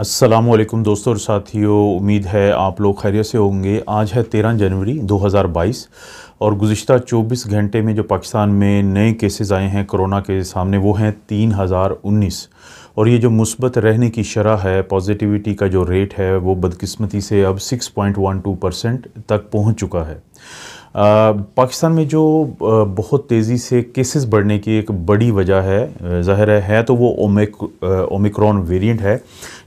असलम दोस्तों और साथियों उम्मीद है आप लोग खैरियत से होंगे आज है 13 जनवरी 2022 और गुज्त 24 घंटे में जो पाकिस्तान में नए केसेस आए हैं कोरोना के सामने वो हैं 3019 और ये जो मुस्बत रहने की शरह है पॉजिटिविटी का जो रेट है वो बदकिस्मती से अब 6.12 परसेंट तक पहुंच चुका है पाकिस्तान में जो बहुत तेज़ी से केसेस बढ़ने की एक बड़ी वजह है ज़ाहिर है, तो वो ओमिक ओमिक्रॉन वेरिएंट है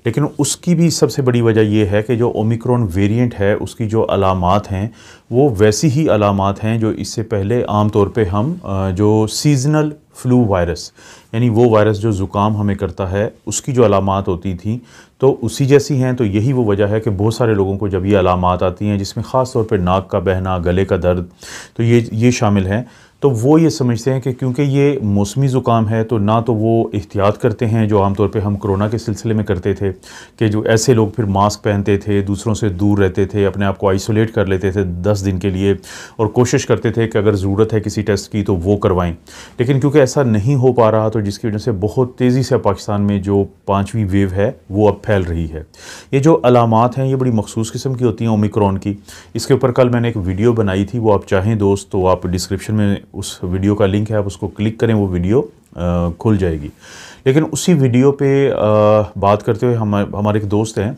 लेकिन उसकी भी सबसे बड़ी वजह यह है कि जो ओमिक्रॉन वेरिएंट है उसकी जो अलामत हैं वो वैसी ही अलामत हैं जो इससे पहले आम तौर पे हम जो सीजनल फ्लू वायरस यानी वो वायरस जो ज़ुकाम हमें करता है उसकी जो अलामत होती थी तो उसी जैसी हैं तो यही वो वजह है कि बहुत सारे लोगों को जब ये अलामत आती हैं जिसमें ख़ास तौर पर नाक का बहना गले का दर्द तो ये ये शामिल हैं तो वो ये समझते हैं कि क्योंकि ये मौसमी ज़ुकाम है तो ना तो वो एहतियात करते हैं जो आमतौर पे हम कोरोना के सिलसिले में करते थे कि जो ऐसे लोग फिर मास्क पहनते थे दूसरों से दूर रहते थे अपने आप को आइसोलेट कर लेते थे दस दिन के लिए और कोशिश करते थे कि अगर ज़रूरत है किसी टेस्ट की तो वो करवाएँ लेकिन क्योंकि ऐसा नहीं हो पा रहा तो जिसकी वजह से बहुत तेज़ी से पाकिस्तान में जो पाँचवीं वेव है वो अब फैल रही है ये जो अलामत हैं ये बड़ी मखसूस किस्म की होती हैं ओमिक्रॉन की इसके ऊपर कल मैंने एक वीडियो बनाई थी वो आप चाहें दोस्त तो आप डिस्क्रिप्शन में उस वीडियो का लिंक है आप उसको क्लिक करें वो वीडियो खुल जाएगी लेकिन उसी वीडियो पे बात करते हुए हम हमारे एक दोस्त हैं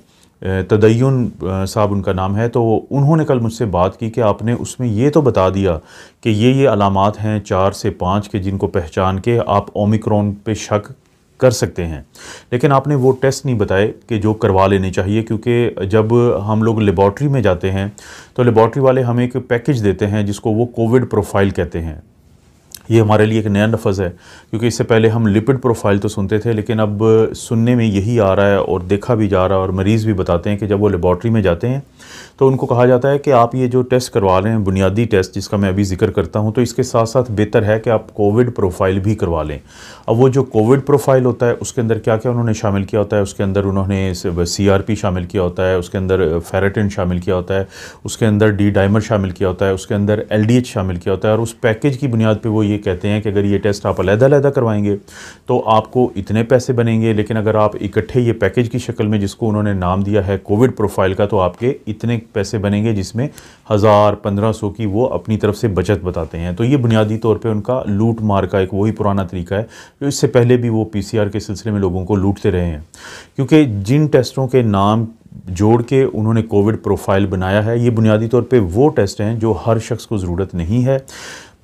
तदयन साहब उनका नाम है तो उन्होंने कल मुझसे बात की कि आपने उसमें ये तो बता दिया कि ये ये अलामत हैं चार से पाँच के जिनको पहचान के आप ओमिक्रॉन पे शक कर सकते हैं लेकिन आपने वो टेस्ट नहीं बताए कि जो करवा लेने चाहिए क्योंकि जब हम लोग लेबॉर्ट्री में जाते हैं तो लेबॉर्ट्री वाले हमें एक पैकेज देते हैं जिसको वो कोविड प्रोफाइल कहते हैं ये हमारे लिए एक नया लफज है क्योंकि इससे पहले हम लिपिड प्रोफाइल तो सुनते थे लेकिन अब सुनने में यही आ रहा है और देखा भी जा रहा है और मरीज़ भी बताते हैं कि जब वो लेबॉर्ट्री में जाते हैं तो उनको कहा जाता है कि आप ये जो टेस्ट करवा रहे हैं बुनियादी टेस्ट जिसका मैं अभी जिक्र करता हूँ तो इसके साथ साथ बेहतर है कि आप कोविड प्रोफाइल भी करवा लें अब वो जो कोविड प्रोफाइल होता है उसके अंदर क्या क्या उन्होंने शामिल किया होता है उसके अंदर उन्होंने सी शामिल किया होता है उसके अंदर फेराटिन शामिल किया होता है उसके अंदर डी डाइमर शामिल किया होता है उसके अंदर एल शामिल किया होता है और उस पैकेज की बुनियाद पर वो ये ये कहते हैं कि अगर ये टेस्ट आप अलहदा अलहदा करवाएंगे तो आपको इतने पैसे बनेंगे लेकिन अगर आप इकट्ठे ये पैकेज की शक्ल में जिसको उन्होंने नाम दिया है कोविड प्रोफाइल का तो आपके इतने पैसे बनेंगे जिसमें हज़ार पंद्रह सौ की वो अपनी तरफ से बचत बताते हैं तो ये बुनियादी तौर पर उनका लूट मार का एक वही पुराना तरीका है जो इससे पहले भी वो पी सी आर के सिलसिले में लोगों को लूटते रहे हैं क्योंकि जिन टेस्टों के नाम जोड़ के उन्होंने कोविड प्रोफाइल बनाया है ये बुनियादी तौर पे वो टेस्ट हैं जो हर शख्स को ज़रूरत नहीं है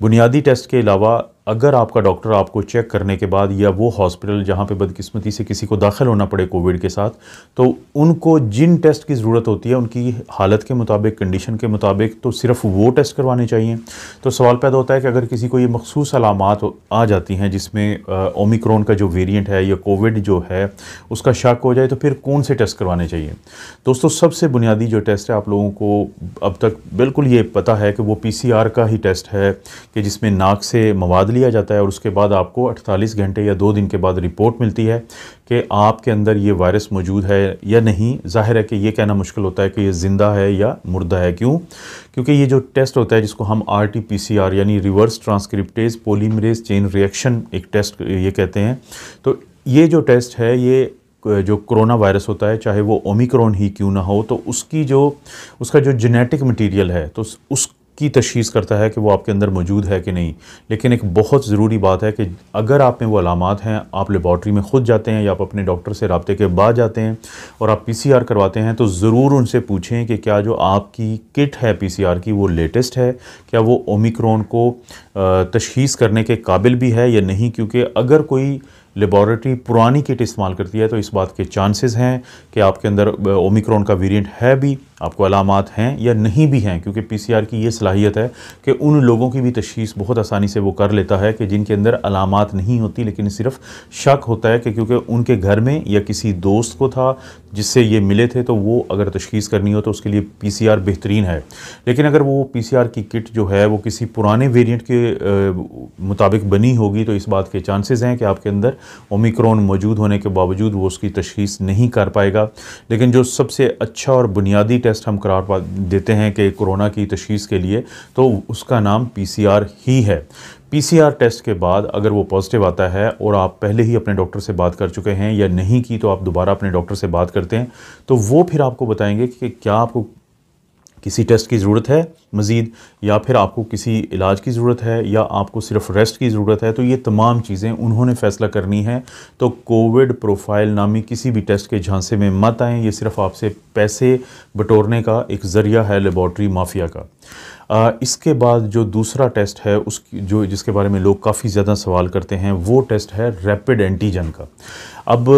बुनियादी टेस्ट के अलावा अगर आपका डॉक्टर आपको चेक करने के बाद या वो हॉस्पिटल जहाँ पे बदकिस्मती से किसी को दाखिल होना पड़े कोविड के साथ तो उनको जिन टेस्ट की ज़रूरत होती है उनकी हालत के मुताबिक कंडीशन के मुताबिक तो सिर्फ वो टेस्ट करवाने चाहिए तो सवाल पैदा होता है कि अगर किसी को ये मखसूस अलामत आ जाती हैं जिसमें ओमिक्रोन का जो वेरियंट है या कोविड जो है उसका शक हो जाए तो फिर कौन से टेस्ट करवाने चाहिए दोस्तों सबसे बुनियादी जो टेस्ट है आप लोगों को अब तक बिल्कुल ये पता है कि वो पी का ही टेस्ट है कि जिसमें नाक से मवाद लिया जाता है और उसके बाद आपको 48 घंटे या दो दिन के बाद रिपोर्ट मिलती है कि आपके अंदर ये वायरस मौजूद है या नहीं जाहिर है कि ये कहना मुश्किल होता है कि ये ज़िंदा है या मुर्दा है क्यों क्योंकि ये जो टेस्ट होता है जिसको हम R T P C R यानी reverse transcriptase polymerase chain reaction एक टेस्ट ये कहते हैं तो ये जो टेस्ट है ये जो कोरोना वायरस होता है चाहे वो ओमिक्रॉन ही क्यों ना हो तो उसकी जो उसका जो जेनेटिक मटेरियल है तो उस की तशीस करता है कि वो आपके अंदर मौजूद है कि नहीं लेकिन एक बहुत ज़रूरी बात है कि अगर आप में वो अलामत हैं आप लेबॉट्री में खुद जाते हैं या आप अपने डॉक्टर से रबते के बाद जाते हैं और आप पी सी आर करवाते हैं तो ज़रूर उनसे पूछें कि क्या जो आपकी किट है पी सी आर की वो लेटेस्ट है क्या वो ओमिक्रॉन को तशीस करने के काबिल भी है या नहीं क्योंकि अगर कोई लेबॉरेटरी पुरानी किट इस्तेमाल करती है तो इस बात के चांसेस हैं कि आपके अंदर ओमिक्रॉन का वेरिएंट है भी आपको अलामत हैं या नहीं भी हैं क्योंकि पी सी आर की ये सलाहियत है कि उन लोगों की भी तशीस बहुत आसानी से वो कर लेता है कि जिनके अंदर अलामत नहीं होती लेकिन सिर्फ शक होता है कि क्योंकि उनके घर में या किसी दोस्त को था जिससे ये मिले थे तो वो अगर तशीस करनी हो तो उसके लिए पी सी आर बेहतरीन है लेकिन अगर वो पी सी आर की किट जो है वो किसी पुराने वेरियंट के मुताबिक बनी होगी तो इस बात के चांसेज़ हैं कि आपके अंदर ओमिक्रॉन मौजूद होने के बावजूद वो उसकी तशीस नहीं कर पाएगा लेकिन जो सबसे अच्छा और बुनियादी टेस्ट हम करार देते हैं कि कोरोना की तशीस के लिए तो उसका नाम पी ही है पीसीआर टेस्ट के बाद अगर वो पॉजिटिव आता है और आप पहले ही अपने डॉक्टर से बात कर चुके हैं या नहीं की तो आप दोबारा अपने डॉक्टर से बात करते हैं तो वो फिर आपको बताएंगे कि क्या आपको किसी टेस्ट की ज़रूरत है मज़ीद या फिर आपको किसी इलाज की ज़रूरत है या आपको सिर्फ रेस्ट की ज़रूरत है तो ये तमाम चीज़ें उन्होंने फ़ैसला करनी है तो कोविड प्रोफाइल नामी किसी भी टेस्ट के झांसे में मत आएँ ये सिर्फ आपसे पैसे बटोरने का एक ज़रिया है लेबॉर्ट्री माफिया का इसके बाद जो दूसरा टेस्ट है उसकी जो जिसके बारे में लोग काफ़ी ज़्यादा सवाल करते हैं वो टेस्ट है रैपिड एंटीजन का अब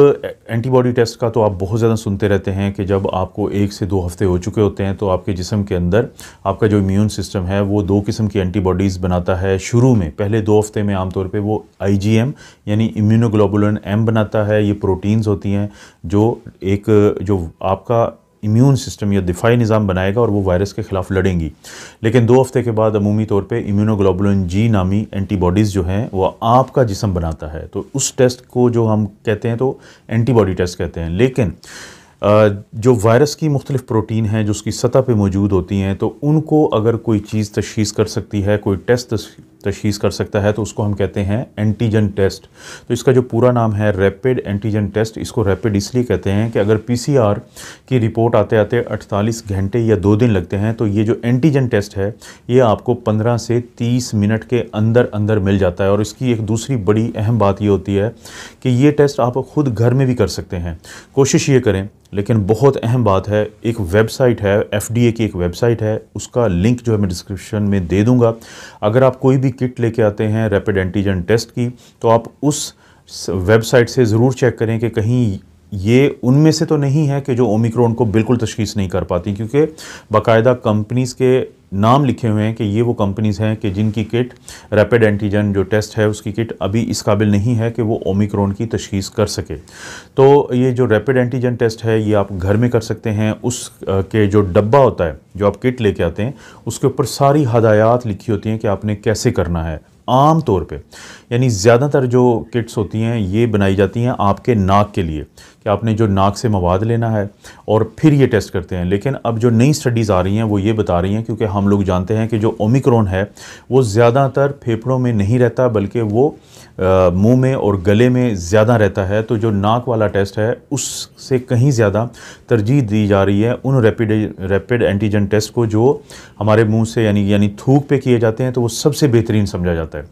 एंटीबॉडी टेस्ट का तो आप बहुत ज़्यादा सुनते रहते हैं कि जब आपको एक से दो हफ्ते हो चुके होते हैं तो आपके जिसम के अंदर आपका जो इम्यून सिस्टम है वो दो किस्म की एंटीबॉडीज़ बनाता है शुरू में पहले दो हफ्ते में आमतौर पे वो आईजीएम यानी इम्यूनोग्लोबुलन एम बनाता है ये प्रोटीन्स होती हैं जो एक जो आपका इम्यून सिस्टम या दिफाई निज़ाम बनाएगा और वो वायरस के ख़िलाफ़ लड़ेंगी लेकिन दो हफ्ते के बाद अमूमी तौर पे इम्यूनोग्लोबुलिन जी नामी एंटीबॉडीज़ जो हैं वह आपका जिसम बनाता है तो उस टेस्ट को जो हम कहते हैं तो एंटीबॉडी टेस्ट कहते हैं लेकिन जो वायरस की मुख्तलिफ़ प्रोटीन हैं जो उसकी सतह पे मौजूद होती हैं तो उनको अगर कोई चीज़ तशीस कर सकती है कोई टेस्ट तशीस कर सकता है तो उसको हम कहते हैं एंटीजन टेस्ट तो इसका जो पूरा नाम है रैपिड एंटीजन टेस्ट इसको रैपिड इसलिए कहते हैं कि अगर पीसीआर की रिपोर्ट आते आते 48 घंटे या दो दिन लगते हैं तो ये जो एंटीजन टेस्ट है ये आपको 15 से 30 मिनट के अंदर अंदर मिल जाता है और इसकी एक दूसरी बड़ी अहम बात ये होती है कि ये टेस्ट आप खुद घर में भी कर सकते हैं कोशिश ये करें लेकिन बहुत अहम बात है एक वेबसाइट है एफ की एक वेबसाइट है उसका लिंक जो है मैं डिस्क्रिप्शन में दे दूँगा अगर आप कोई भी किट लेके आते हैं रैपिड एंटीजन टेस्ट की तो आप उस वेबसाइट से ज़रूर चेक करें कि कहीं ये उनमें से तो नहीं है कि जो ओमिक्रोन को बिल्कुल तशीस नहीं कर पाती क्योंकि बाकायदा कंपनीज़ के नाम लिखे हुए हैं कि ये वो कंपनीज़ हैं कि जिनकी किट रैपिड एंटीजन जो टेस्ट है उसकी किट अभी इस काबिल नहीं है कि वो ओमिक्रोन की तशीस कर सके तो ये जो रैपिड एंटीजन टेस्ट है ये आप घर में कर सकते हैं उस के जो डब्बा होता है जो आप किट लेके आते हैं उसके ऊपर सारी हदायत लिखी होती हैं कि आपने कैसे करना है आम तौर पे यानी ज़्यादातर जो किट्स होती हैं ये बनाई जाती हैं आपके नाक के लिए कि आपने जो नाक से मवाद लेना है और फिर ये टेस्ट करते हैं लेकिन अब जो नई स्टडीज़ आ रही हैं वो ये बता रही हैं क्योंकि हम लोग जानते हैं कि जो ओमिक्रोन है वो ज़्यादातर फेफड़ों में नहीं रहता बल्कि वो मुंह में और गले में ज़्यादा रहता है तो जो नाक वाला टेस्ट है उससे कहीं ज़्यादा तरजीह दी जा रही है उन रैपिड रैपिड एंटीजन टेस्ट को जो हमारे मुंह से यानी यानी थूक पे किए जाते हैं तो वो सबसे बेहतरीन समझा जाता है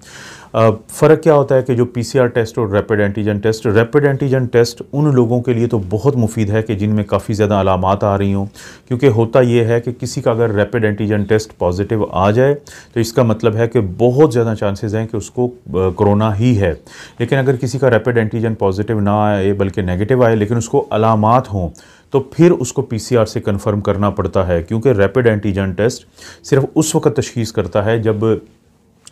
फ़र्क क्या होता है कि जो पीसीआर टेस्ट और rapid antigen test rapid antigen test उन लोगों के लिए तो बहुत मुफीद है कि जिनमें काफ़ी ज़्यादा अलामत आ रही हों क्योंकि होता यह है कि किसी का अगर रैपिड एंटीजन टेस्ट पॉजिटिव आ जाए तो इसका मतलब है कि बहुत ज़्यादा चांसेस हैं कि उसको कोरोना ही है लेकिन अगर किसी का रैपिड एंटीजन पॉजिटिव ना आए बल्कि नेगेटिव आए लेकिन उसको अलामत हों तो फिर उसको पीसीआर से कंफर्म करना पड़ता है क्योंकि रैपिड एंटीजन टेस्ट सिर्फ उस वक्त तशखीस करता है जब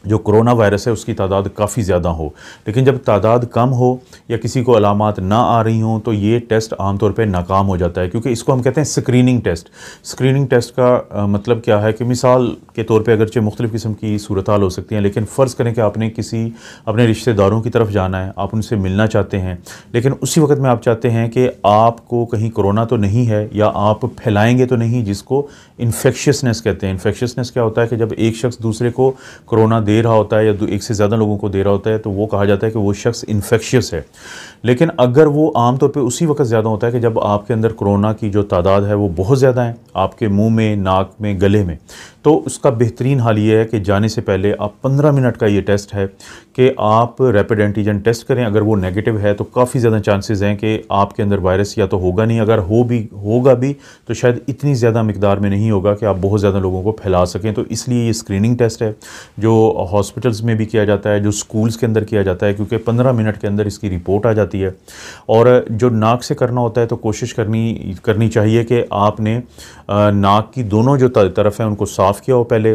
जो कोरोना वायरस है उसकी तादाद काफ़ी ज़्यादा हो लेकिन जब तादाद कम हो या किसी को अलामत ना आ रही हों तो ये टेस्ट आमतौर पर नाकाम हो जाता है क्योंकि इसको हम कहते हैं स्क्रीनिंग टेस्ट स्क्रीनिंग टेस्ट का आ, मतलब क्या है कि मिसाल के तौर पर अगरचे मुख्तलिफ़ किस्म की सूरत हाल हो सकती हैं लेकिन फ़र्ज़ करें कि आपने किसी अपने रिश्तेदारों की तरफ जाना है आप उनसे मिलना चाहते हैं लेकिन उसी वक्त में आप चाहते हैं कि आपको कहीं कोरोना तो नहीं है या आप फैलाएँगे तो नहीं जिसको इन्फेक्शसनेस कहते हैं इन्फेक्शसनेस क्या होता है कि जब एक शख्स दूसरे को कोरोना दे रहा होता है या एक से ज़्यादा लोगों को दे रहा होता है तो वो कहा जाता है कि वो शख्स इन्फेक्शियस है लेकिन अगर वो आमतौर पे उसी वक्त ज़्यादा होता है कि जब आपके अंदर कोरोना की जो तादाद है वो बहुत ज़्यादा है आपके मुंह में नाक में गले में तो उसका बेहतरीन हाल ये है कि जाने से पहले आप 15 मिनट का ये टेस्ट है कि आप रैपिड एंटीजन टेस्ट करें अगर वो नेगेटिव है तो काफ़ी ज़्यादा चांसेस हैं कि आपके अंदर वायरस या तो होगा नहीं अगर हो भी होगा भी तो शायद इतनी ज़्यादा मकदार में नहीं होगा कि आप बहुत ज़्यादा लोगों को फैला सकें तो इसलिए ये स्क्रीनिंग टेस्ट है जो हॉस्पिटल्स में भी किया जाता है जो स्कूल्स के अंदर किया जाता है क्योंकि पंद्रह मिनट के अंदर इसकी रिपोर्ट आ जाती जाती है और जो नाक से करना होता है तो कोशिश करनी करनी चाहिए कि आपने नाक की दोनों जो तरफ हैं उनको साफ़ किया हो पहले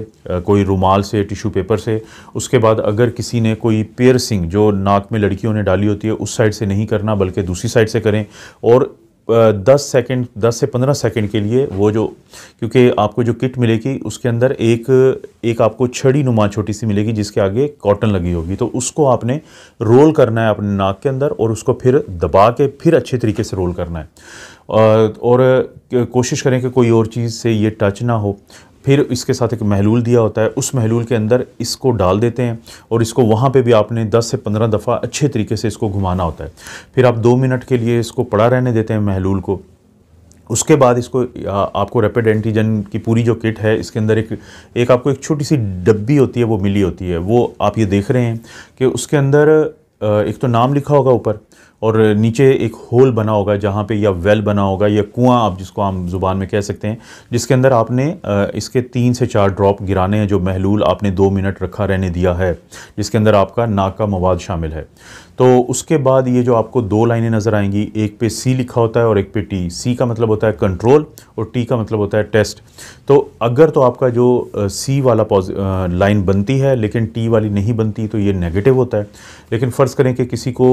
कोई रुमाल से टिश्यू पेपर से उसके बाद अगर किसी ने कोई पेयरसिंग जो नाक में लड़कियों ने डाली होती है उस साइड से नहीं करना बल्कि दूसरी साइड से करें और दस सेकंड दस से पंद्रह सेकंड के लिए वो जो क्योंकि आपको जो किट मिलेगी उसके अंदर एक एक आपको छड़ी नुमा छोटी सी मिलेगी जिसके आगे कॉटन लगी होगी तो उसको आपने रोल करना है अपने नाक के अंदर और उसको फिर दबा के फिर अच्छे तरीके से रोल करना है और कोशिश करें कि कोई और चीज़ से ये टच ना हो फिर इसके साथ एक महलूल दिया होता है उस महलूल के अंदर इसको डाल देते हैं और इसको वहाँ पे भी आपने 10 से 15 दफ़ा अच्छे तरीके से इसको घुमाना होता है फिर आप दो मिनट के लिए इसको पड़ा रहने देते हैं महलूल को उसके बाद इसको आपको रैपिड एंटीजन की पूरी जो किट है इसके अंदर एक एक आपको एक छोटी सी डब्बी होती है वो मिली होती है वो आप ये देख रहे हैं कि उसके अंदर एक तो नाम लिखा होगा ऊपर और नीचे एक होल बना होगा जहाँ पे या वेल बना होगा या कुआं आप जिसको आम जुबान में कह सकते हैं जिसके अंदर आपने इसके तीन से चार ड्रॉप गिराने हैं जो महलूल आपने दो मिनट रखा रहने दिया है जिसके अंदर आपका नाक का मवाद शामिल है तो उसके बाद ये जो आपको दो लाइनें नज़र आएंगी एक पे सी लिखा होता है और एक पे टी सी का मतलब होता है कंट्रोल और टी का मतलब होता है टेस्ट तो अगर तो आपका जो सी वाला लाइन बनती है लेकिन टी वाली नहीं बनती तो ये नेगेटिव होता है लेकिन फ़र्ज़ करें कि किसी को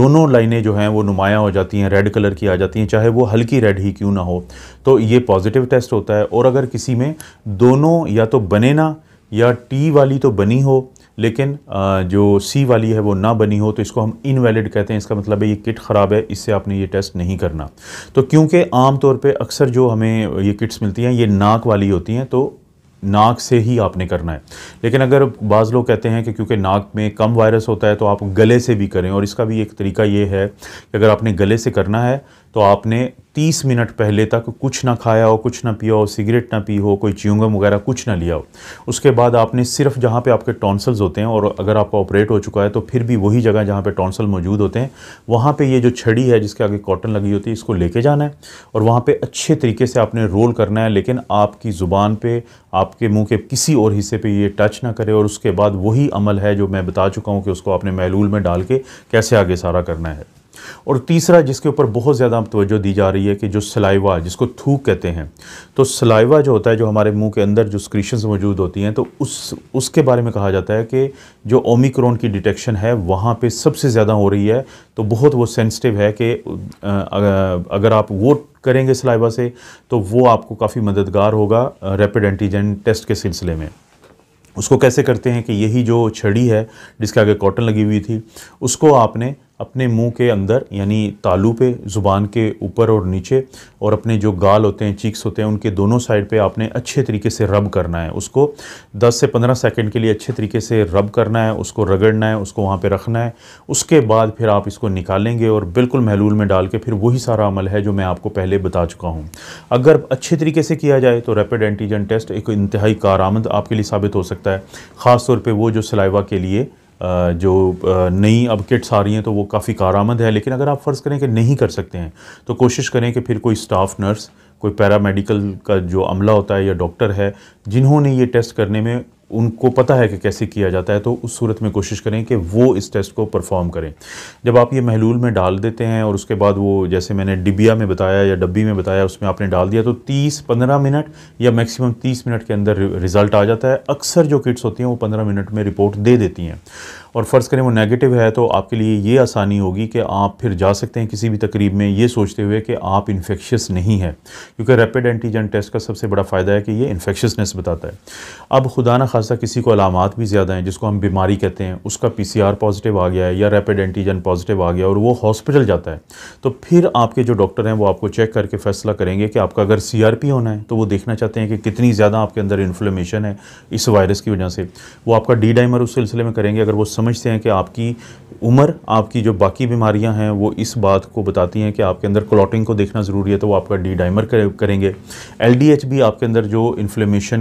दोनों लाइनें जो हैं वो नुमाया हो जाती हैं रेड कलर की आ जाती हैं चाहे वो हल्की रेड ही क्यों ना हो तो ये पॉजिटिव टेस्ट होता है और अगर किसी में दोनों या तो बने ना या टी वाली तो बनी हो लेकिन जो सी वाली है वो ना बनी हो तो इसको हम इनवैलिड कहते हैं इसका मतलब है ये किट ख़राब है इससे आपने ये टेस्ट नहीं करना तो क्योंकि आम तौर पे अक्सर जो हमें ये किट्स मिलती हैं ये नाक वाली होती हैं तो नाक से ही आपने करना है लेकिन अगर बाज़ लोग कहते हैं कि क्योंकि नाक में कम वायरस होता है तो आप गले से भी करें और इसका भी एक तरीका ये है कि अगर आपने गले से करना है तो आपने 30 मिनट पहले तक कुछ ना खाया हो कुछ ना पिया हो सिगरेट ना पी हो कोई च्यूंगम वगैरह कुछ ना लिया हो उसके बाद आपने सिर्फ जहाँ पे आपके टॉन्सल्स होते हैं और अगर आपका ऑपरेट हो चुका है तो फिर भी वही जगह जहाँ पे टॉन्सल मौजूद होते हैं वहाँ पे ये जो छड़ी है जिसके आगे कॉटन लगी होती है इसको लेके जाना है और वहाँ पर अच्छे तरीके से आपने रोल करना है लेकिन आपकी ज़ुबान पर आपके मुँह के किसी और हिस्से पर ये टच ना करे और उसके बाद वही अमल है जो मैं बता चुका हूँ कि उसको आपने महलूल में डाल के कैसे आगे सारा करना है और तीसरा जिसके ऊपर बहुत ज़्यादा तवज्जो दी जा रही है कि जो सलाइवा जिसको थूक कहते हैं तो सलाइवा जो होता है जो हमारे मुंह के अंदर जो स्क्रीशन मौजूद होती हैं तो उस उसके बारे में कहा जाता है कि जो ओमिक्रोन की डिटेक्शन है वहाँ पे सबसे ज़्यादा हो रही है तो बहुत वो सेंसिटिव है कि अगर आप वो करेंगे सलाइवा से तो वो आपको काफ़ी मददगार होगा रेपिड एंटीजन टेस्ट के सिलसिले में उसको कैसे करते हैं कि यही जो छड़ी है जिसके आगे कॉटन लगी हुई थी उसको आपने अपने मुंह के अंदर यानी तालू पे ज़ुबान के ऊपर और नीचे और अपने जो गाल होते हैं चीक्स होते हैं उनके दोनों साइड पे आपने अच्छे तरीके से रब करना है उसको 10 से 15 सेकंड के लिए अच्छे तरीके से रब करना है उसको रगड़ना है उसको वहाँ पे रखना है उसके बाद फिर आप इसको निकालेंगे और बिल्कुल महलूल में डाल के फिर वही सारा अमल है जो मैं आपको पहले बता चुका हूँ अगर अच्छे तरीके से किया जाए तो रेपिड एंटीजन टेस्ट एक इंतहाई कार आपके लिए साबित हो सकता है ख़ास तौर पर वो जो सिलाइवा के लिए जो नई अब किट्स आ रही हैं तो वो काफ़ी कारामद है लेकिन अगर आप फ़र्ज़ करें कि नहीं कर सकते हैं तो कोशिश करें कि फिर कोई स्टाफ नर्स कोई पैरामेडिकल का जो अमला होता है या डॉक्टर है जिन्होंने ये टेस्ट करने में उनको पता है कि कैसे किया जाता है तो उस सूरत में कोशिश करें कि वो इस टेस्ट को परफॉर्म करें जब आप ये महलूल में डाल देते हैं और उसके बाद वो जैसे मैंने डिबिया में बताया या डब्बी में बताया उसमें आपने डाल दिया तो 30-15 मिनट या मैक्सिमम 30 मिनट के अंदर रिज़ल्ट आ जाता है अक्सर जो किट्स होती हैं वो 15 मिनट में रिपोर्ट दे देती हैं और फ़र्ज़ करें वो नेगेटिव है तो आपके लिए ये आसानी होगी कि आप फिर जा सकते हैं किसी भी तकरीब में ये सोचते हुए कि आप इन्फेक्शस नहीं है क्योंकि रैपिड एंटीजन टेस्ट का सबसे बड़ा फ़ायदा है कि ये इन्फेक्शसनेस बताता है अब खुदा न खासा किसी को अलामत भी ज़्यादा हैं जिसको हम बीमारी कहते हैं उसका पी सी आर पॉजिटिव आ गया है या रैपिड एंटीजन पॉजिटिव आ गया और वो हॉस्पिटल जाता है तो फिर आपके जो डॉक्टर हैं वो आपको चेक करके फ़ैसला करेंगे कि आपका अगर सी आर पी होना है तो वो देखना चाहते हैं कि कितनी ज़्यादा आपके अंदर इन्फ्लेमेशन है इस वायरस की वजह से वो आपका डी डाइमर उस सिलसिले में करेंगे अगर वो समझते हैं कि आपकी उम्र आपकी जो बाकी बीमारियां हैं वो इस बात को बताती हैं कि आपके अंदर क्लॉटिंग को देखना ज़रूरी है तो वो आपका डी डाइमर करेंगे एल भी आपके अंदर जो इन्फ्लेमेशन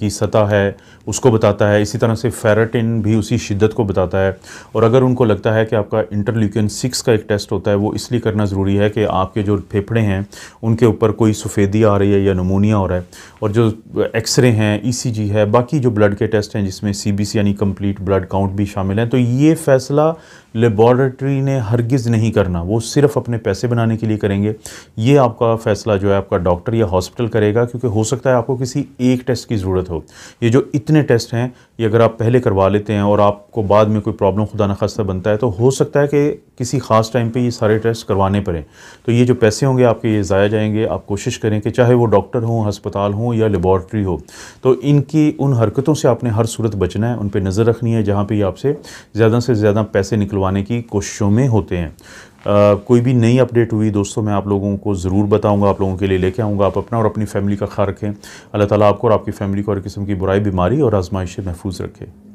की सतह है उसको बताता है इसी तरह से फेराटिन भी उसी शिद्दत को बताता है और अगर उनको लगता है कि आपका इंटरल्यूकिन सिक्स का एक टेस्ट होता है वो इसलिए करना ज़रूरी है कि आपके जो फेफड़े हैं उनके ऊपर कोई सफ़ेदी आ रही है या नमूनिया हो रहा है और जो एक्सरे हैं ई e है बाकी जो ब्लड के टेस्ट हैं जिसमें सी यानी कम्प्लीट ब्लड काउंट भी शामिल शामिल हैं तो ये फैसला लेबॉरेटरी ने हरगिज़ नहीं करना वो सिर्फ अपने पैसे बनाने के लिए करेंगे ये आपका फ़ैसला जो है आपका डॉक्टर या हॉस्पिटल करेगा क्योंकि हो सकता है आपको किसी एक टेस्ट की ज़रूरत हो ये जो इतने टेस्ट हैं ये अगर आप पहले करवा लेते हैं और आपको बाद में कोई प्रॉब्लम खुदा नखास्ता खास्ता बनता है तो हो सकता है कि किसी ख़ास टाइम पर ये सारे टेस्ट करवाने पड़ें तो ये जो पैसे होंगे आपके ये ज़ाया जाएंगे आप कोशिश करें कि चाहे वो डॉक्टर हों हस्पताल हों या लेबॉरटरी हो तो इनकी उन हरकतों से आपने हर सूरत बचना है उन पर नज़र रखनी है जहाँ पर ये आपसे ज़्यादा से ज़्यादा पैसे निकलवा करवाने की कोशिशों में होते हैं Uh, कोई भी नई अपडेट हुई दोस्तों मैं आप लोगों को ज़रूर बताऊंगा आप लोगों के लिए लेके आऊँगा आप अपना और अपनी फैमिली का ख्याल रखें अल्लाह ताला आपको और आपकी फैमिली को हर किस्म की बुराई बीमारी और आजमाइश महफूज रखें